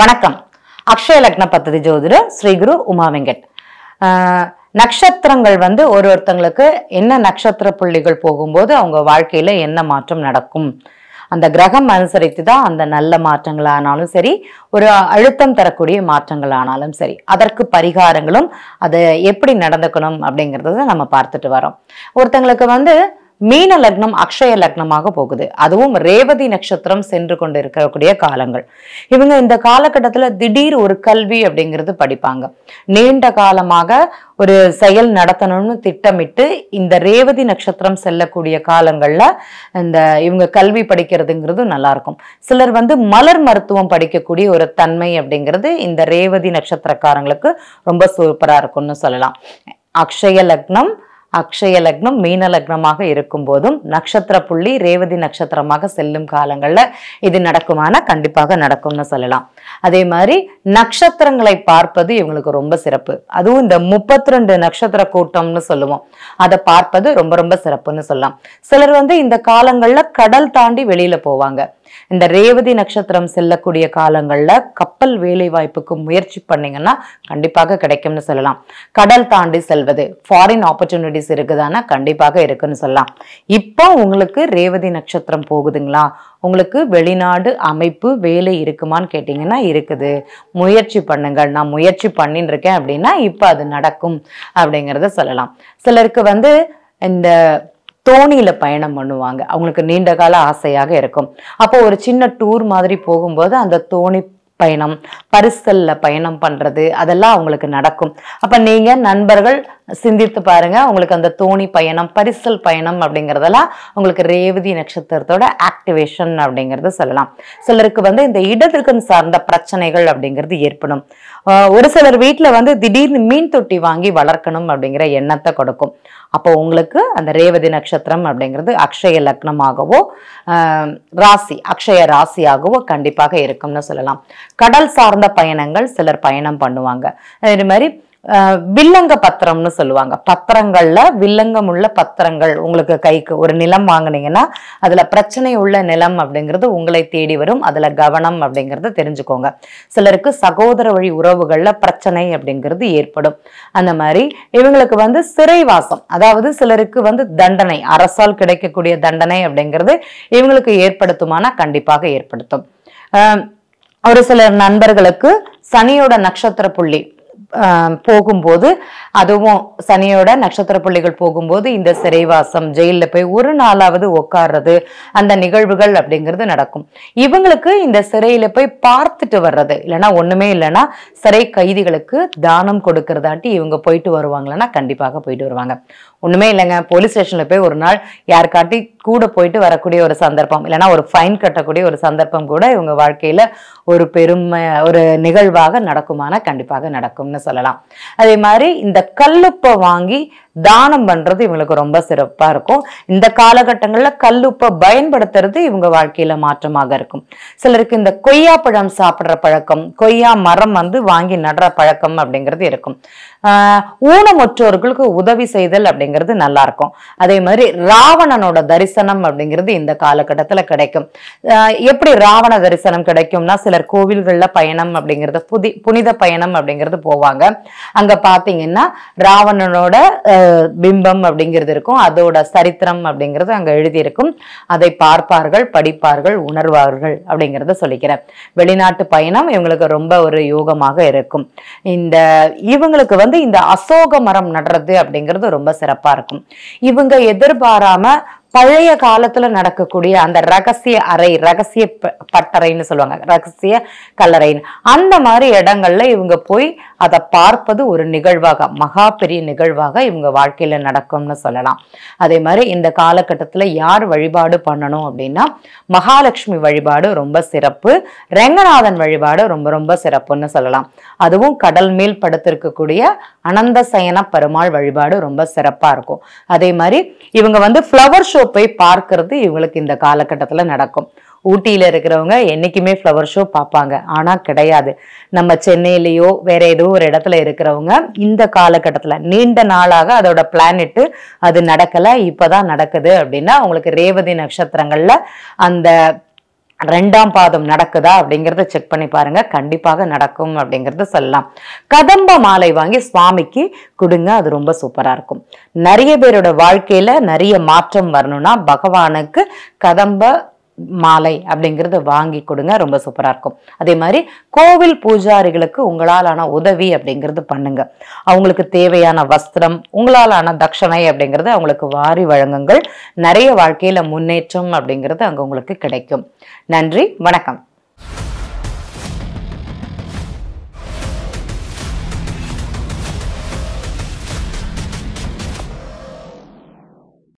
வணக்கம் அக்ஷய லக்ன பத்ததி ஜோதிடர் ஸ்ரீகுரு உமா வெங்கட் நட்சத்திரங்கள் வந்து ஒரு ஒருத்தங்களுக்கு என்ன நட்சத்திர புள்ளிகள் போகும்போது அவங்க வாழ்க்கையில் என்ன மாற்றம் நடக்கும் அந்த கிரகம் அனுசரித்து தான் அந்த நல்ல மாற்றங்களானாலும் சரி ஒரு அழுத்தம் தரக்கூடிய மாற்றங்கள் ஆனாலும் சரி அதற்கு பரிகாரங்களும் அதை எப்படி நடந்துக்கணும் அப்படிங்கிறத நம்ம பார்த்துட்டு வரோம் ஒருத்தங்களுக்கு வந்து மீன லக்னம் அக்ஷய லக்னமாக போகுது அதுவும் ரேவதி நட்சத்திரம் சென்று கொண்டு இருக்கக்கூடிய காலங்கள் இவங்க இந்த காலகட்டத்தில் திடீர் ஒரு கல்வி அப்படிங்கிறது படிப்பாங்க நீண்ட காலமாக ஒரு செயல் நடத்தணும்னு திட்டமிட்டு இந்த ரேவதி நட்சத்திரம் செல்லக்கூடிய காலங்களில் இந்த இவங்க கல்வி படிக்கிறதுங்கிறது நல்லா இருக்கும் சிலர் வந்து மலர் மருத்துவம் படிக்கக்கூடிய ஒரு தன்மை அப்படிங்கிறது இந்த ரேவதி நட்சத்திரக்காரங்களுக்கு ரொம்ப சூப்பராக இருக்கும்னு சொல்லலாம் அக்ஷய லக்னம் அக்ஷய லக்னம் மீன லக்னமாக இருக்கும் போதும் நட்சத்திர புள்ளி ரேவதி நட்சத்திரமாக செல்லும் காலங்களில் இது நடக்குமானா கண்டிப்பாக நடக்கும்னு சொல்லலாம் அதே மாதிரி நட்சத்திரங்களை பார்ப்பது இவங்களுக்கு ரொம்ப சிறப்பு அதுவும் இந்த முப்பத்தி ரெண்டு நட்சத்திர கூட்டம்னு சொல்லுவோம் அதை பார்ப்பது ரொம்ப ரொம்ப சிறப்புன்னு சொல்லலாம் சிலர் வந்து இந்த காலங்களில் கடல் தாண்டி வெளியில போவாங்க இந்த ரேவதி நட்சத்திரம் செல்லக்கூடிய காலங்களில் கப்பல் வேலை வாய்ப்புக்கு முயற்சி பண்ணீங்கன்னா கண்டிப்பாக கிடைக்கும்னு சொல்லலாம் கடல் தாண்டி செல்வது ஃபாரின் ஆப்பர்ச்சுனிட்டிஸ் இருக்குதானா கண்டிப்பாக இருக்குன்னு சொல்லலாம் இப்போ உங்களுக்கு ரேவதி நட்சத்திரம் போகுதுங்களா உங்களுக்கு வெளிநாடு அமைப்பு வேலை இருக்குமான்னு கேட்டிங்கன்னா இருக்குது முயற்சி பண்ணுங்கள் நான் முயற்சி பண்ணின்னு இருக்கேன் அப்படின்னா இப்போ அது நடக்கும் அப்படிங்கிறத சொல்லலாம் சிலருக்கு வந்து இந்த தோணியில் பயணம் பண்ணுவாங்க அவங்களுக்கு நீண்ட கால ஆசையாக இருக்கும் அப்போ ஒரு சின்ன டூர் மாதிரி போகும்போது அந்த தோணி பயணம் பரிசலில் பயணம் பண்ணுறது அதெல்லாம் அவங்களுக்கு நடக்கும் அப்போ நீங்கள் நண்பர்கள் சிந்தித்து பாருங்க உங்களுக்கு அந்த தோணி பயணம் பரிசல் பயணம் அப்படிங்கிறதெல்லாம் உங்களுக்கு ரேவதி நட்சத்திரத்தோட ஆக்டிவேஷன் அப்படிங்கிறது சொல்லலாம் சிலருக்கு வந்து இந்த இடதுக்கம் சார்ந்த பிரச்சனைகள் அப்படிங்கிறது ஏற்படும் ஒரு சிலர் வீட்டில் வந்து திடீர்னு மீன் தொட்டி வாங்கி வளர்க்கணும் அப்படிங்கிற எண்ணத்தை கொடுக்கும் அப்போ உங்களுக்கு அந்த ரேவதி நட்சத்திரம் அப்படிங்கிறது அக்ஷய லக்னமாகவோ ராசி அக்ஷய ராசியாகவோ கண்டிப்பாக இருக்கும்னு சொல்லலாம் கடல் சார்ந்த பயணங்கள் சிலர் பயணம் பண்ணுவாங்க இது மாதிரி வில்லங்க பத்திரம்னு சொல்லுவாங்க பத்திரங்கள்ல வில்லங்கம் உள்ள பத்திரங்கள் உங்களுக்கு கைக்கு ஒரு நிலம் வாங்கினீங்கன்னா அதுல பிரச்சனை உள்ள நிலம் அப்படிங்கிறது உங்களை தேடி வரும் அதுல கவனம் அப்படிங்கிறத தெரிஞ்சுக்கோங்க சிலருக்கு சகோதர வழி உறவுகள்ல பிரச்சனை அப்படிங்கிறது ஏற்படும் அந்த மாதிரி இவங்களுக்கு வந்து சிறைவாசம் அதாவது சிலருக்கு வந்து தண்டனை அரசால் கிடைக்கக்கூடிய தண்டனை அப்படிங்கிறது இவங்களுக்கு ஏற்படுத்துமானா கண்டிப்பாக ஏற்படுத்தும் ஒரு சில நண்பர்களுக்கு சனியோட நட்சத்திர புள்ளி போகும்போது அதுவும் சனியோட நட்சத்திர புள்ளிகள் போகும்போது இந்த சிறைவாசம் ஜெயிலில் போய் ஒரு நாளாவது உட்கார்றது அந்த நிகழ்வுகள் அப்படிங்கிறது நடக்கும் இவங்களுக்கு இந்த சிறையில் போய் பார்த்துட்டு வர்றது இல்லைனா ஒன்றுமே இல்லைன்னா சிறை கைதிகளுக்கு தானம் கொடுக்கறதாட்டி இவங்க போயிட்டு வருவாங்களன்னா கண்டிப்பாக போயிட்டு வருவாங்க ஒன்றுமே இல்லைங்க போலீஸ் ஸ்டேஷனில் போய் ஒரு நாள் யாருக்காட்டி கூட போயிட்டு வரக்கூடிய ஒரு சந்தர்ப்பம் இல்லைன்னா ஒரு ஃபைன் கட்டக்கூடிய ஒரு சந்தர்ப்பம் கூட இவங்க வாழ்க்கையில் ஒரு பெருமை ஒரு நிகழ்வாக நடக்குமான கண்டிப்பாக நடக்கும்னு சொல்லலாம் அதே மாதிரி இந்த கல்லுப்பை வாங்கி தானம் பண்றது இவங்களுக்கு ரொம்ப சிறப்பா இருக்கும் இந்த காலகட்டங்கள்ல கல்லுப்பை பயன்படுத்துறது இவங்க வாழ்க்கையில மாற்றமாக இருக்கும் சிலருக்கு இந்த கொய்யா பழம் சாப்பிட்ற பழக்கம் கொய்யா மரம் வந்து வாங்கி நடுற பழக்கம் அப்படிங்கிறது இருக்கும் ஊனமற்றோர்களுக்கு உதவி செய்தல் அப்படிங்கிறது நல்லா இருக்கும் அதே மாதிரி ராவணனோட தரிசனம் அப்படிங்கிறது இந்த காலகட்டத்தில் கிடைக்கும் எப்படி ராவண தரிசனம் கிடைக்கும்னா சிலர் கோவில்களில் பயணம் அப்படிங்கிறது புதி புனித பயணம் அப்படிங்கிறது போவாங்க அங்கே பார்த்தீங்கன்னா ராவணனோட பிம்பம் அப்படிங்கிறது இருக்கும் அதோட சரித்திரம் அப்படிங்கிறது அங்கே எழுதியிருக்கும் அதை பார்ப்பார்கள் படிப்பார்கள் உணர்வார்கள் அப்படிங்கிறத சொல்லிக்கிறேன் வெளிநாட்டு பயணம் இவங்களுக்கு ரொம்ப ஒரு யோகமாக இருக்கும் இந்த இவங்களுக்கு வந்து இந்த அசோக மரம் நடுறது அப்படிங்கிறது ரொம்ப சிறப்பாக இருக்கும் இவங்க எதிர்பாராம பழைய காலத்துல நடக்கக்கூடிய அந்த ரகசிய அறை ரகசிய பட்டறைன்னு சொல்லுவாங்க ரகசிய கல்லறைன்னு அந்த மாதிரி இடங்கள்ல இவங்க போய் அதை பார்ப்பது ஒரு நிகழ்வாக மகா பெரிய நிகழ்வாக இவங்க வாழ்க்கையில் நடக்கும்னு சொல்லலாம் அதே மாதிரி இந்த காலகட்டத்தில் யார் வழிபாடு பண்ணணும் அப்படின்னா மகாலட்சுமி வழிபாடு ரொம்ப சிறப்பு ரெங்கநாதன் வழிபாடு ரொம்ப ரொம்ப சிறப்புன்னு சொல்லலாம் அதுவும் கடல் மேல் படுத்திருக்கக்கூடிய அனந்த சயன பெருமாள் வழிபாடு ரொம்ப சிறப்பாக இருக்கும் அதே மாதிரி இவங்க வந்து ஃப்ளவர் ஷோ போய் பார்க்கறது இவங்களுக்கு இந்த காலகட்டத்தில் நடக்கும் ஊட்டியில் இருக்கிறவங்க என்றைக்குமே ஃப்ளவர் ஷோ பார்ப்பாங்க ஆனால் கிடையாது நம்ம சென்னையிலேயோ வேற ஏதோ ஒரு இடத்துல இருக்கிறவங்க இந்த காலகட்டத்தில் நீண்ட நாளாக அதோட பிளானெட்டு அது நடக்கலை இப்போதான் நடக்குது அப்படின்னா அவங்களுக்கு ரேவதி நட்சத்திரங்களில் அந்த ரெண்டாம் பாதம் நடக்குதா அப்படிங்கிறத செக் பண்ணி பாருங்க கண்டிப்பாக நடக்கும் அப்படிங்கிறத சொல்லலாம் கதம்ப மாலை வாங்கி சுவாமிக்கு கொடுங்க அது ரொம்ப சூப்பராக இருக்கும் நிறைய பேரோட வாழ்க்கையில நிறைய மாற்றம் வரணும்னா பகவானுக்கு கதம்ப மாலை அப்படிங்கிறத வாங்கி கொடுங்க ரொம்ப சூப்பராக இருக்கும் அதே மாதிரி கோவில் பூஜாரிகளுக்கு உங்களாலான உதவி அப்படிங்கிறது பண்ணுங்க அவங்களுக்கு தேவையான வஸ்திரம் உங்களாலான தட்சணை அப்படிங்கிறது அவங்களுக்கு வாரி வழங்குங்கள் நிறைய வாழ்க்கையில் முன்னேற்றம் அப்படிங்கிறது அங்கே உங்களுக்கு கிடைக்கும் நன்றி வணக்கம்